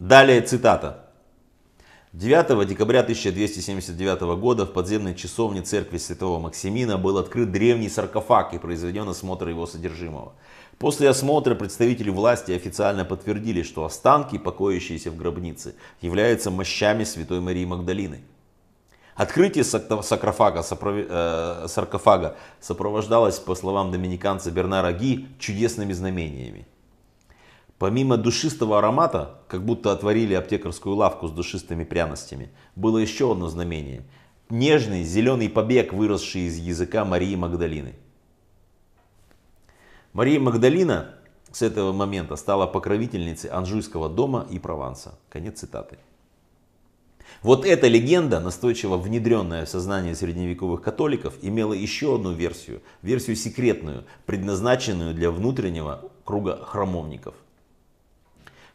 Далее цитата. 9 декабря 1279 года в подземной часовне церкви святого Максимина был открыт древний саркофаг и произведен осмотр его содержимого. После осмотра представители власти официально подтвердили, что останки, покоящиеся в гробнице, являются мощами Святой Марии Магдалины. Открытие саркофага, э, саркофага сопровождалось, по словам доминиканца Бернара Ги, чудесными знамениями. Помимо душистого аромата, как будто отворили аптекарскую лавку с душистыми пряностями, было еще одно знамение. Нежный зеленый побег, выросший из языка Марии Магдалины. Мария Магдалина с этого момента стала покровительницей Анжуйского дома и Прованса. Конец цитаты. Вот эта легенда, настойчиво внедренная в сознание средневековых католиков, имела еще одну версию, версию секретную, предназначенную для внутреннего круга храмовников –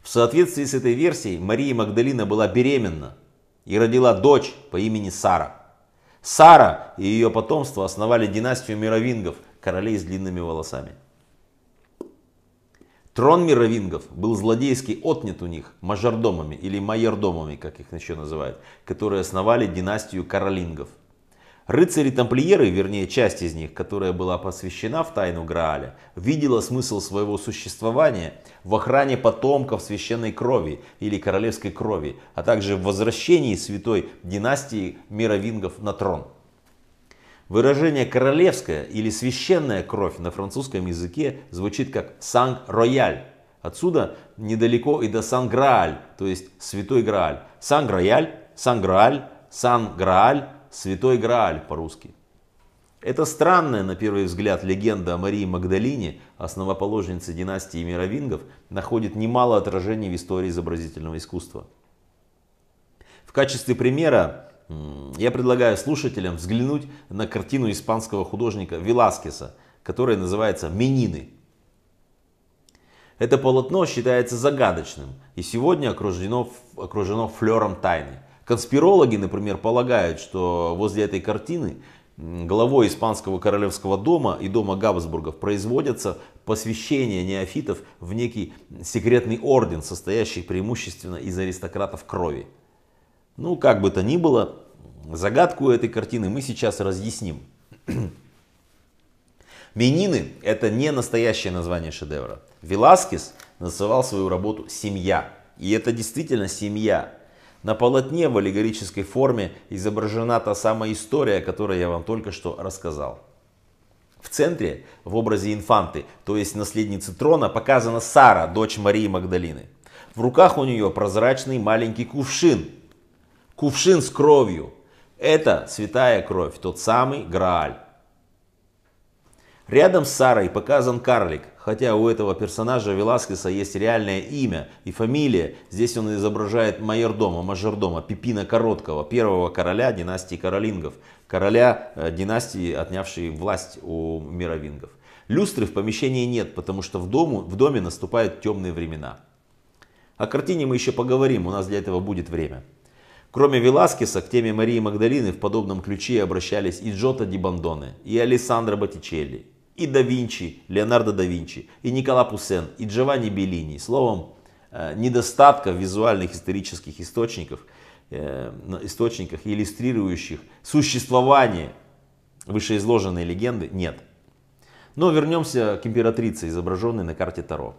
в соответствии с этой версией Мария Магдалина была беременна и родила дочь по имени Сара. Сара и ее потомство основали династию мировингов, королей с длинными волосами. Трон мировингов был злодейски отнят у них мажордомами или майордомами, как их еще называют, которые основали династию Каролингов. Рыцари-тамплиеры, вернее часть из них, которая была посвящена в тайну Грааля, видела смысл своего существования в охране потомков священной крови или королевской крови, а также в возвращении святой династии мировингов на трон. Выражение «королевская» или «священная кровь» на французском языке звучит как «санг-рояль», Отсюда недалеко и до Сан-Грааль, то есть Святой Грааль. Сан-Грааль, Сан-Грааль, Сан-Грааль, Святой Грааль по-русски. Это странная, на первый взгляд, легенда о Марии Магдалине, основоположнице династии мировингов, находит немало отражений в истории изобразительного искусства. В качестве примера я предлагаю слушателям взглянуть на картину испанского художника Веласкеса, которая называется «Менины». Это полотно считается загадочным и сегодня окружено, окружено флером тайны. Конспирологи, например, полагают, что возле этой картины главой испанского королевского дома и дома Габсбургов производятся посвящения неофитов в некий секретный орден, состоящий преимущественно из аристократов крови. Ну, как бы то ни было, загадку этой картины мы сейчас разъясним. Менины – это не настоящее название шедевра. Веласкес называл свою работу «семья». И это действительно семья, на полотне в аллегорической форме изображена та самая история, которую я вам только что рассказал. В центре, в образе инфанты, то есть наследницы трона, показана Сара, дочь Марии Магдалины. В руках у нее прозрачный маленький кувшин. Кувшин с кровью. Это святая кровь, тот самый Грааль. Рядом с Сарой показан карлик, Хотя у этого персонажа Веласкеса есть реальное имя и фамилия. Здесь он изображает майордома, мажордома, Пипина Короткого, первого короля династии Каролингов. Короля э, династии, отнявшей власть у мировингов. Люстры в помещении нет, потому что в, дому, в доме наступают темные времена. О картине мы еще поговорим, у нас для этого будет время. Кроме Веласкеса, к теме Марии Магдалины в подобном ключе обращались и Джота Ди Бандоне, и Алессандро Боттичелли, и да Винчи, Леонардо да Винчи, и Никола Пуссен, и Джованни Беллини. Словом, э, недостатка визуальных исторических источников, э, источниках, иллюстрирующих существование вышеизложенной легенды, нет. Но вернемся к императрице, изображенной на карте Таро.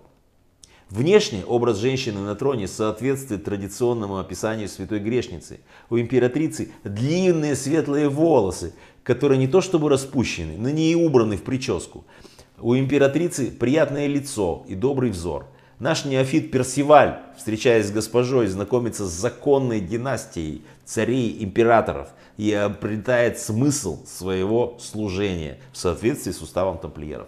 Внешний образ женщины на троне соответствует традиционному описанию святой грешницы. У императрицы длинные светлые волосы, которые не то чтобы распущены, но не и убраны в прическу. У императрицы приятное лицо и добрый взор. Наш неофит Персиваль, встречаясь с госпожой, знакомится с законной династией царей-императоров и обретает смысл своего служения в соответствии с уставом тамплиеров.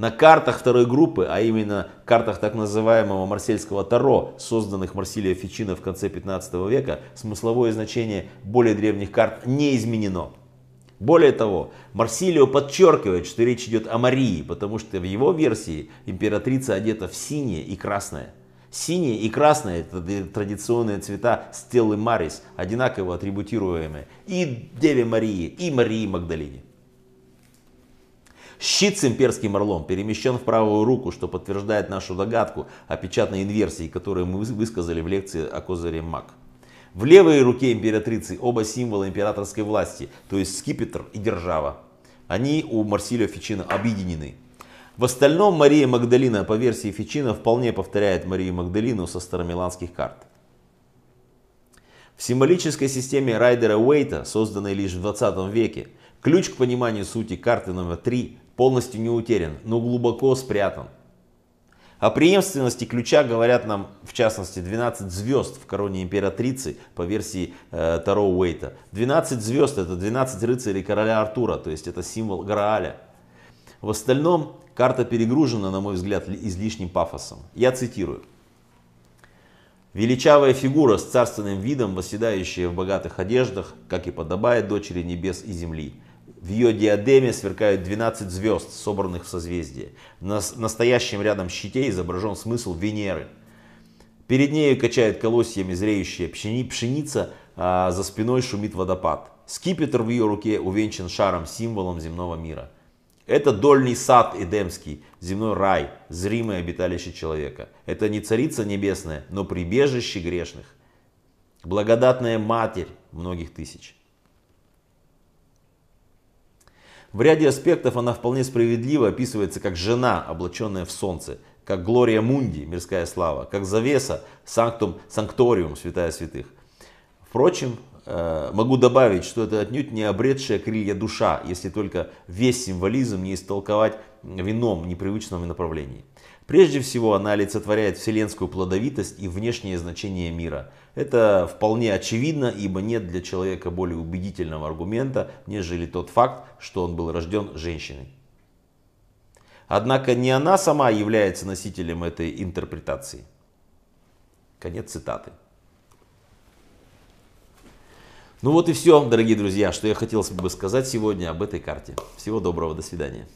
На картах второй группы, а именно картах так называемого марсельского Таро, созданных Марсилио Фичино в конце 15 века, смысловое значение более древних карт не изменено. Более того, Марсилио подчеркивает, что речь идет о Марии, потому что в его версии императрица одета в синее и красное. Синие и красное – это традиционные цвета стелы Марис, одинаково атрибутируемые и Деве Марии, и Марии Магдалине. Щит с имперским орлом перемещен в правую руку, что подтверждает нашу догадку о печатной инверсии, которую мы высказали в лекции о козыре Мак. В левой руке императрицы оба символа императорской власти, то есть скипетр и держава. Они у Марсилио Фичино объединены. В остальном Мария Магдалина по версии Фичино вполне повторяет Марию Магдалину со старомиланских карт. В символической системе Райдера Уэйта, созданной лишь в 20 веке, ключ к пониманию сути карты номер 3 полностью не утерян, но глубоко спрятан. О преемственности ключа говорят нам, в частности, 12 звезд в короне императрицы по версии э, Таро Уэйта. 12 звезд это 12 рыцарей короля Артура, то есть это символ Грааля. В остальном карта перегружена, на мой взгляд, излишним пафосом. Я цитирую. Величавая фигура с царственным видом, восседающая в богатых одеждах, как и подобает дочери небес и земли, в ее диадеме сверкают 12 звезд, собранных в созвездие. На настоящем рядом щите изображен смысл Венеры. Перед нею качает колосьями зреющая пшеница, а за спиной шумит водопад. Скипетр в ее руке увенчан шаром, символом земного мира. Это дольний сад Эдемский, земной рай, зримое обиталище человека. Это не царица небесная, но прибежище грешных. Благодатная матерь многих тысяч. В ряде аспектов она вполне справедливо описывается как жена, облаченная в солнце, как Глория Мунди, мирская слава, как завеса, санктум, санкториум, святая святых. Впрочем, э, могу добавить, что это отнюдь не обретшая крылья душа, если только весь символизм не истолковать вином непривычном направлении. Прежде всего, она олицетворяет вселенскую плодовитость и внешнее значение мира. Это вполне очевидно, ибо нет для человека более убедительного аргумента, нежели тот факт, что он был рожден женщиной. Однако не она сама является носителем этой интерпретации. Конец цитаты. Ну вот и все, дорогие друзья, что я хотел бы сказать сегодня об этой карте. Всего доброго, до свидания.